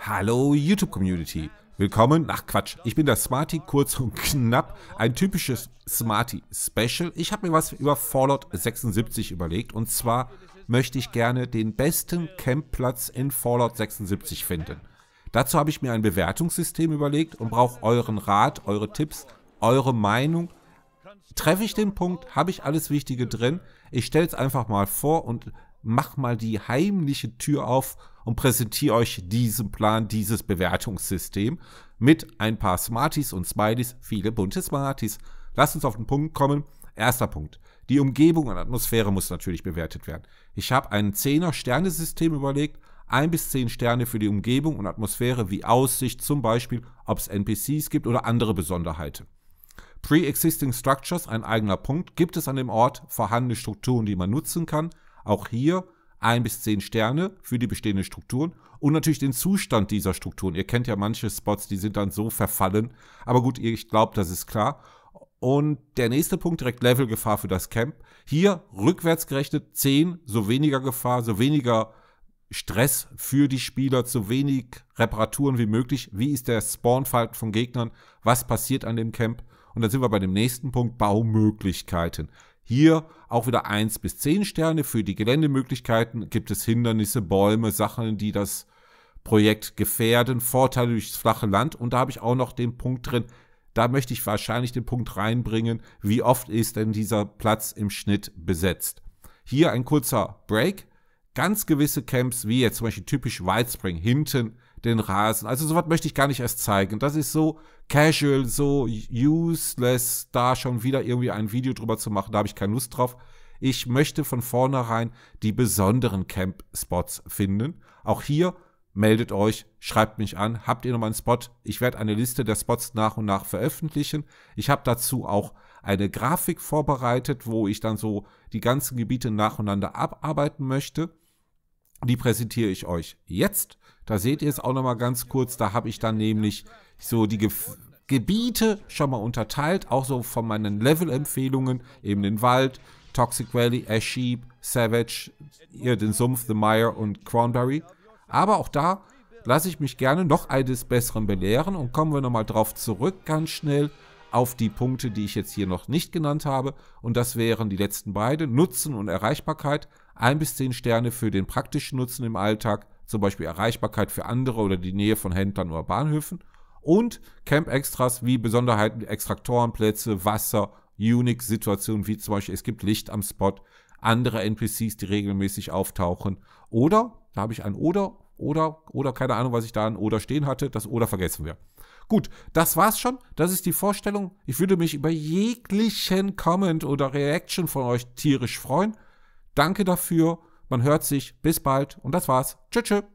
Hallo YouTube-Community. Willkommen, ach Quatsch, ich bin der Smarty, kurz und knapp, ein typisches Smarty-Special. Ich habe mir was über Fallout 76 überlegt und zwar möchte ich gerne den besten Campplatz in Fallout 76 finden. Dazu habe ich mir ein Bewertungssystem überlegt und brauche euren Rat, eure Tipps, eure Meinung. Treffe ich den Punkt, habe ich alles Wichtige drin. Ich stelle es einfach mal vor und mach mal die heimliche Tür auf und präsentiere euch diesen Plan, dieses Bewertungssystem mit ein paar Smarties und Smileys, viele bunte Smarties. Lasst uns auf den Punkt kommen. Erster Punkt. Die Umgebung und Atmosphäre muss natürlich bewertet werden. Ich habe ein 10 sterne system überlegt. Ein bis zehn Sterne für die Umgebung und Atmosphäre wie Aussicht, zum Beispiel, ob es NPCs gibt oder andere Besonderheiten. Pre-existing Structures, ein eigener Punkt. Gibt es an dem Ort vorhandene Strukturen, die man nutzen kann? Auch hier ein bis zehn Sterne für die bestehenden Strukturen und natürlich den Zustand dieser Strukturen. Ihr kennt ja manche Spots, die sind dann so verfallen. Aber gut, ich glaube, das ist klar. Und der nächste Punkt, direkt Levelgefahr für das Camp. Hier rückwärts gerechnet 10, so weniger Gefahr, so weniger Stress für die Spieler, so wenig Reparaturen wie möglich. Wie ist der Spawnfight von Gegnern? Was passiert an dem Camp? Und dann sind wir bei dem nächsten Punkt, Baumöglichkeiten. Hier auch wieder 1 bis 10 Sterne für die Geländemöglichkeiten. Gibt es Hindernisse, Bäume, Sachen, die das Projekt gefährden, Vorteile durchs flache Land. Und da habe ich auch noch den Punkt drin, da möchte ich wahrscheinlich den Punkt reinbringen, wie oft ist denn dieser Platz im Schnitt besetzt. Hier ein kurzer Break. Ganz gewisse Camps, wie jetzt zum Beispiel typisch Whitespring hinten, den Rasen. Also sowas möchte ich gar nicht erst zeigen. Das ist so casual, so useless, da schon wieder irgendwie ein Video drüber zu machen. Da habe ich keine Lust drauf. Ich möchte von vornherein die besonderen Camp-Spots finden. Auch hier meldet euch, schreibt mich an. Habt ihr noch mal einen Spot? Ich werde eine Liste der Spots nach und nach veröffentlichen. Ich habe dazu auch eine Grafik vorbereitet, wo ich dann so die ganzen Gebiete nacheinander abarbeiten möchte. Die präsentiere ich euch jetzt. Da seht ihr es auch nochmal ganz kurz. Da habe ich dann nämlich so die Ge Gebiete schon mal unterteilt, auch so von meinen Level-Empfehlungen, eben den Wald, Toxic Valley, Ash Sheep, Savage, hier den Sumpf, The Mire und Cranberry. Aber auch da lasse ich mich gerne noch eines Besseren belehren und kommen wir nochmal drauf zurück, ganz schnell auf die Punkte, die ich jetzt hier noch nicht genannt habe. Und das wären die letzten beiden, Nutzen und Erreichbarkeit. Ein bis zehn Sterne für den praktischen Nutzen im Alltag, zum Beispiel Erreichbarkeit für andere oder die Nähe von Händlern oder Bahnhöfen. Und Camp-Extras wie Besonderheiten, Extraktorenplätze, Wasser, Unix-Situationen wie zum Beispiel es gibt Licht am Spot, andere NPCs, die regelmäßig auftauchen. Oder, da habe ich ein Oder, Oder, Oder, keine Ahnung, was ich da an Oder stehen hatte, das Oder vergessen wir. Gut, das war's schon. Das ist die Vorstellung. Ich würde mich über jeglichen Comment oder Reaction von euch tierisch freuen. Danke dafür. Man hört sich. Bis bald. Und das war's. Tschüss. tschüss.